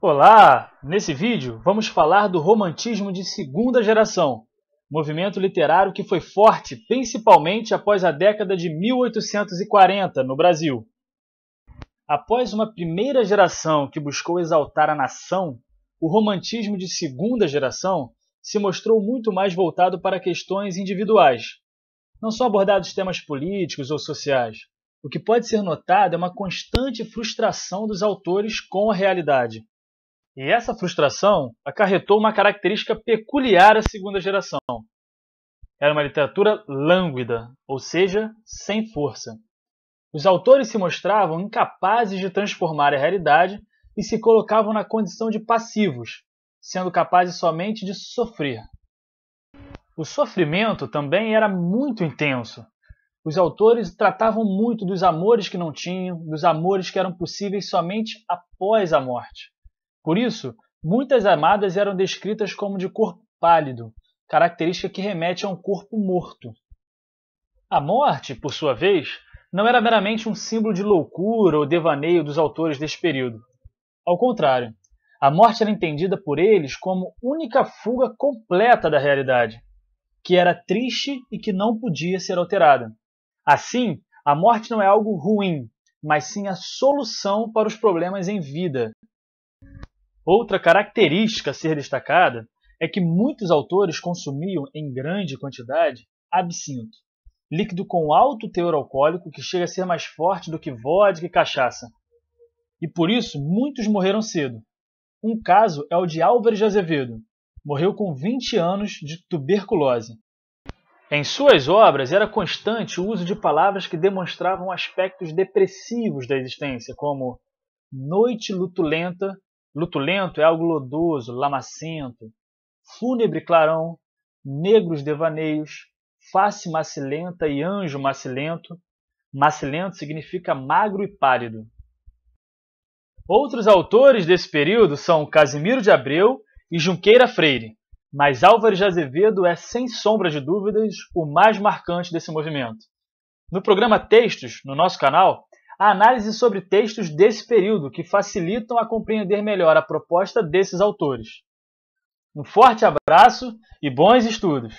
Olá! Nesse vídeo vamos falar do romantismo de segunda geração, movimento literário que foi forte principalmente após a década de 1840 no Brasil. Após uma primeira geração que buscou exaltar a nação, o romantismo de segunda geração se mostrou muito mais voltado para questões individuais, não são abordados temas políticos ou sociais. O que pode ser notado é uma constante frustração dos autores com a realidade. E essa frustração acarretou uma característica peculiar à segunda geração. Era uma literatura lânguida, ou seja, sem força. Os autores se mostravam incapazes de transformar a realidade e se colocavam na condição de passivos, sendo capazes somente de sofrer. O sofrimento também era muito intenso. Os autores tratavam muito dos amores que não tinham, dos amores que eram possíveis somente após a morte. Por isso, muitas amadas eram descritas como de corpo pálido, característica que remete a um corpo morto. A morte, por sua vez, não era meramente um símbolo de loucura ou devaneio dos autores deste período. Ao contrário, a morte era entendida por eles como única fuga completa da realidade, que era triste e que não podia ser alterada. Assim, a morte não é algo ruim, mas sim a solução para os problemas em vida, Outra característica a ser destacada é que muitos autores consumiam em grande quantidade absinto, líquido com alto teor alcoólico que chega a ser mais forte do que vodka e cachaça. E por isso muitos morreram cedo. Um caso é o de Álvares de Azevedo. Morreu com 20 anos de tuberculose. Em suas obras era constante o uso de palavras que demonstravam aspectos depressivos da existência, como noite lutulenta Lutulento é algo lodoso, lamacento. Fúnebre clarão, negros devaneios, face macilenta e anjo macilento. Macilento significa magro e pálido. Outros autores desse período são Casimiro de Abreu e Junqueira Freire, mas Álvares de Azevedo é, sem sombra de dúvidas, o mais marcante desse movimento. No programa Textos, no nosso canal, a análise sobre textos desse período que facilitam a compreender melhor a proposta desses autores. Um forte abraço e bons estudos!